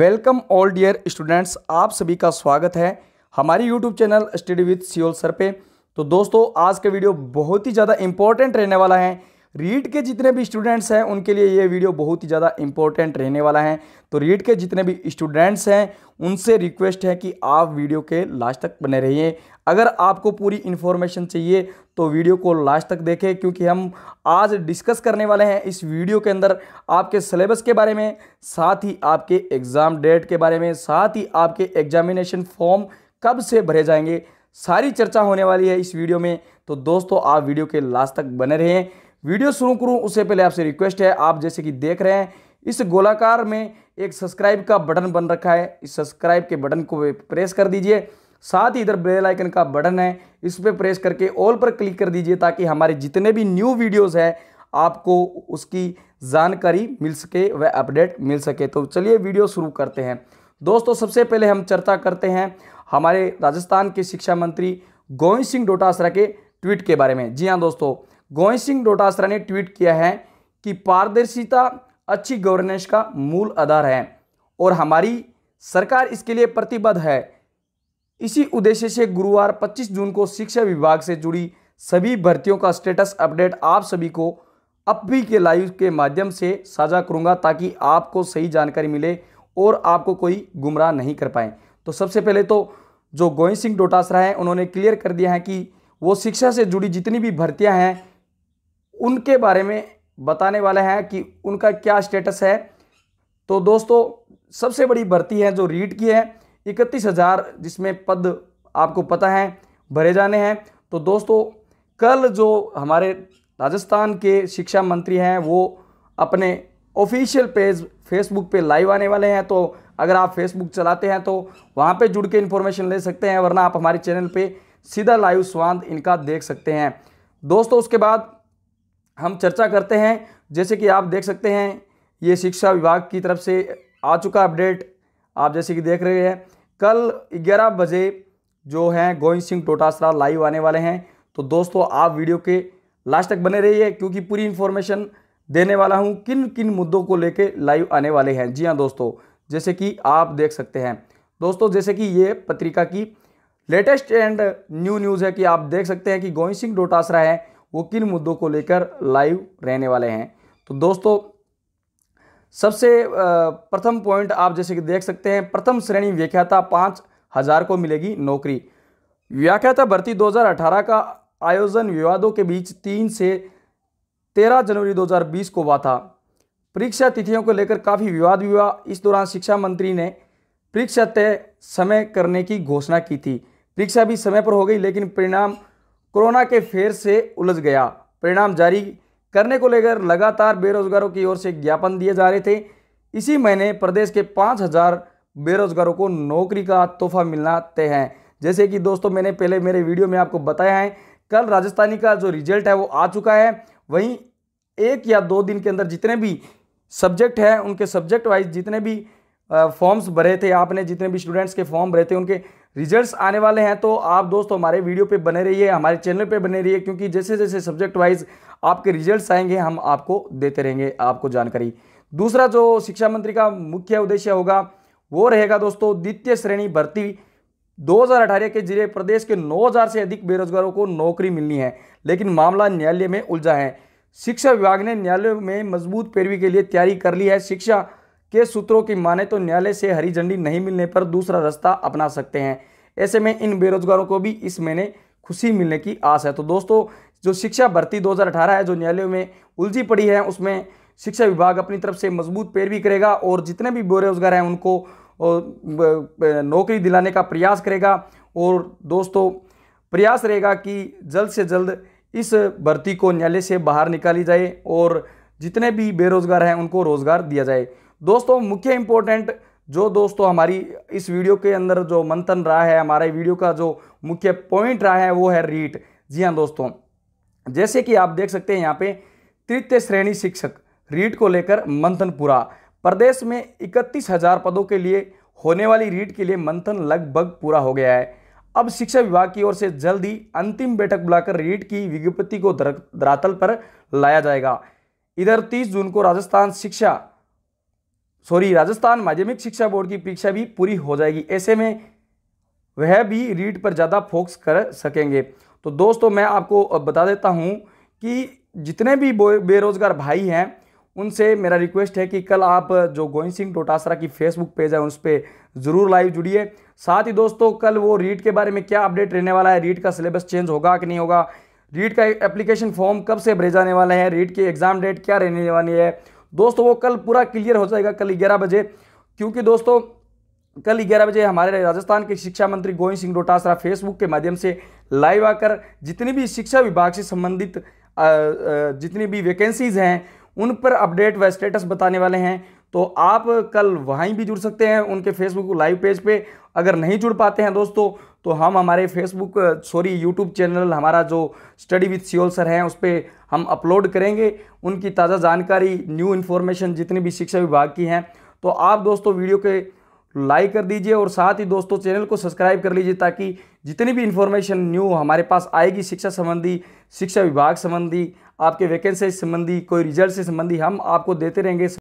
welcome all dear students आप सभी का स्वागत है हमारी यूट्यूब चैनल स्टडी विथ सियोल सर पे तो दोस्तों आज का वीडियो बहुत ही ज़्यादा इंपॉर्टेंट रहने वाला है रीट के जितने भी स्टूडेंट्स हैं उनके लिए ये वीडियो बहुत ही ज़्यादा इंपॉर्टेंट रहने वाला है तो रीट के जितने भी स्टूडेंट्स हैं उनसे रिक्वेस्ट है कि आप वीडियो के लास्ट तक बने रहिए अगर आपको पूरी इन्फॉर्मेशन चाहिए तो वीडियो को लास्ट तक देखें क्योंकि हम आज डिस्कस करने वाले हैं इस वीडियो के अंदर आपके सिलेबस के बारे में साथ ही आपके एग्ज़ाम डेट के बारे में साथ ही आपके एग्जामिनेशन फॉर्म कब से भरे जाएंगे सारी चर्चा होने वाली है इस वीडियो में तो दोस्तों आप वीडियो के लास्ट तक बने रहें वीडियो शुरू करूँ उससे पहले आपसे रिक्वेस्ट है आप जैसे कि देख रहे हैं इस गोलाकार में एक सब्सक्राइब का बटन बन रखा है इस सब्सक्राइब के बटन को प्रेस कर दीजिए साथ ही इधर बेल आइकन का बटन है इस पर प्रेस करके ऑल पर क्लिक कर दीजिए ताकि हमारे जितने भी न्यू वीडियोज़ हैं आपको उसकी जानकारी मिल सके व अपडेट मिल सके तो चलिए वीडियो शुरू करते हैं दोस्तों सबसे पहले हम चर्चा करते हैं हमारे राजस्थान के शिक्षा मंत्री गोविंद सिंह डोटासरा के ट्वीट के बारे में जी हाँ दोस्तों गोविंद सिंह डोटासरा ने ट्वीट किया है कि पारदर्शिता अच्छी गवर्नेंस का मूल आधार है और हमारी सरकार इसके लिए प्रतिबद्ध है इसी उद्देश्य से गुरुवार 25 जून को शिक्षा विभाग से जुड़ी सभी भर्तियों का स्टेटस अपडेट आप सभी को अपी के लाइव के माध्यम से साझा करूंगा ताकि आपको सही जानकारी मिले और आपको कोई गुमराह नहीं कर पाए तो सबसे पहले तो जो गोविंद सिंह डोटासरा हैं उन्होंने क्लियर कर दिया है कि वो शिक्षा से जुड़ी जितनी भी भर्तियां हैं उनके बारे में बताने वाले हैं कि उनका क्या स्टेटस है तो दोस्तों सबसे बड़ी भर्ती है जो रीट की है इकतीस हज़ार जिसमें पद आपको पता है भरे जाने हैं तो दोस्तों कल जो हमारे राजस्थान के शिक्षा मंत्री हैं वो अपने ऑफिशियल पेज फेसबुक पे लाइव आने वाले हैं तो अगर आप फेसबुक चलाते हैं तो वहाँ पे जुड़ के इन्फॉर्मेशन ले सकते हैं वरना आप हमारे चैनल पे सीधा लाइव स्वांत इनका देख सकते हैं दोस्तों उसके बाद हम चर्चा करते हैं जैसे कि आप देख सकते हैं ये शिक्षा विभाग की तरफ से आ चुका अपडेट आप जैसे कि देख रहे हैं कल ग्यारह बजे जो हैं गोविंद सिंह टोटासरा लाइव आने वाले हैं तो दोस्तों आप वीडियो के लास्ट तक बने रहिए क्योंकि पूरी इन्फॉर्मेशन देने वाला हूँ किन किन मुद्दों को लेके लाइव आने वाले हैं जी हाँ दोस्तों जैसे कि आप देख सकते हैं दोस्तों जैसे कि ये पत्रिका की लेटेस्ट एंड न्यू न्यूज़ है कि आप देख सकते हैं कि गोविंद सिंह डोटासरा है वो किन मुद्दों को लेकर लाइव रहने वाले हैं तो दोस्तों सबसे प्रथम पॉइंट आप जैसे कि देख सकते हैं प्रथम श्रेणी व्याख्याता पाँच हज़ार को मिलेगी नौकरी व्याख्याता भर्ती 2018 का आयोजन विवादों के बीच तीन से तेरह जनवरी 2020 को हुआ था परीक्षा तिथियों को लेकर काफ़ी विवाद भी हुआ इस दौरान शिक्षा मंत्री ने परीक्षा तय समय करने की घोषणा की थी परीक्षा भी समय पर हो गई लेकिन परिणाम कोरोना के फेर से उलझ गया परिणाम जारी करने को लेकर लगातार बेरोजगारों की ओर से ज्ञापन दिए जा रहे थे इसी महीने प्रदेश के पाँच हज़ार बेरोजगारों को नौकरी का तोहफा मिलना तय है जैसे कि दोस्तों मैंने पहले मेरे वीडियो में आपको बताया है कल राजस्थानी का जो रिजल्ट है वो आ चुका है वहीं एक या दो दिन के अंदर जितने भी सब्जेक्ट हैं उनके सब्जेक्ट वाइज जितने भी फॉर्म्स भरे थे आपने जितने भी स्टूडेंट्स के फॉर्म भरे थे उनके रिजल्ट्स आने वाले हैं तो आप दोस्तों हमारे वीडियो पे बने रहिए हमारे चैनल पे बने रहिए क्योंकि जैसे जैसे सब्जेक्ट वाइज आपके रिजल्ट्स आएंगे हम आपको देते रहेंगे आपको जानकारी दूसरा जो शिक्षा मंत्री का मुख्य उद्देश्य होगा वो रहेगा दोस्तों द्वितीय श्रेणी भर्ती दो के जिले प्रदेश के नौ से अधिक बेरोजगारों को नौकरी मिलनी है लेकिन मामला न्यायालय में उलझा है शिक्षा विभाग ने न्यायालय में मजबूत पैरवी के लिए तैयारी कर ली है शिक्षा के सूत्रों की माने तो न्यायालय से हरी झंडी नहीं मिलने पर दूसरा रास्ता अपना सकते हैं ऐसे में इन बेरोजगारों को भी इस महीने खुशी मिलने की आस है तो दोस्तों जो शिक्षा भर्ती 2018 है जो न्यायालयों में उलझी पड़ी है उसमें शिक्षा विभाग अपनी तरफ से मजबूत पैरवी करेगा और जितने भी बेरोजगार हैं उनको नौकरी दिलाने का प्रयास करेगा और दोस्तों प्रयास रहेगा कि जल्द से जल्द इस भर्ती को न्यायालय से बाहर निकाली जाए और जितने भी बेरोजगार हैं उनको रोज़गार दिया जाए दोस्तों मुख्य इंपॉर्टेंट जो दोस्तों हमारी इस वीडियो के अंदर जो मंथन रहा है हमारे वीडियो का जो मुख्य पॉइंट रहा है वो है रीट जी हाँ दोस्तों जैसे कि आप देख सकते हैं यहाँ पे तृतीय श्रेणी शिक्षक रीट को लेकर मंथन पूरा प्रदेश में इकतीस हजार पदों के लिए होने वाली रीट के लिए मंथन लगभग पूरा हो गया है अब शिक्षा विभाग की ओर से जल्द ही अंतिम बैठक बुलाकर रीट की विज्ञप्ति को धरातल पर लाया जाएगा इधर 30 जून को राजस्थान शिक्षा सॉरी राजस्थान माध्यमिक शिक्षा बोर्ड की परीक्षा भी पूरी हो जाएगी ऐसे में वह भी रीड पर ज़्यादा फोकस कर सकेंगे तो दोस्तों मैं आपको बता देता हूँ कि जितने भी बेरोज़गार भाई हैं उनसे मेरा रिक्वेस्ट है कि कल आप जो गोविंद सिंह डोटासरा की फेसबुक पेज है उस पर ज़रूर लाइव जुड़िए साथ ही दोस्तों कल वो रीट के बारे में क्या अपडेट रहने वाला है रीट का सिलेबस चेंज होगा कि नहीं होगा रीट का एप्लीकेशन फॉर्म कब से भेजाने वाला है रीट की एग्ज़ाम डेट क्या रहने वाली है दोस्तों वो कल पूरा क्लियर हो जाएगा कल ग्यारह बजे क्योंकि दोस्तों कल ग्यारह बजे हमारे राजस्थान के शिक्षा मंत्री गोविंद सिंह डोटासरा फेसबुक के माध्यम से लाइव आकर जितनी भी शिक्षा विभाग से संबंधित जितनी भी वैकेंसीज हैं उन पर अपडेट व स्टेटस बताने वाले हैं तो आप कल वहीं भी जुड़ सकते हैं उनके फेसबुक लाइव पेज पे अगर नहीं जुड़ पाते हैं दोस्तों तो हम हमारे फेसबुक सॉरी यूट्यूब चैनल हमारा जो स्टडी विथ सियोल सर हैं उस पर हम अपलोड करेंगे उनकी ताज़ा जानकारी न्यू इन्फॉर्मेशन जितनी भी शिक्षा विभाग की हैं तो आप दोस्तों वीडियो के लाइक कर दीजिए और साथ ही दोस्तों चैनल को सब्सक्राइब कर लीजिए ताकि जितनी भी इन्फॉर्मेशन न्यू हमारे पास आएगी शिक्षा संबंधी शिक्षा विभाग संबंधी आपके वैकेंसी संबंधी कोई रिजल्ट से संबंधी हम आपको देते रहेंगे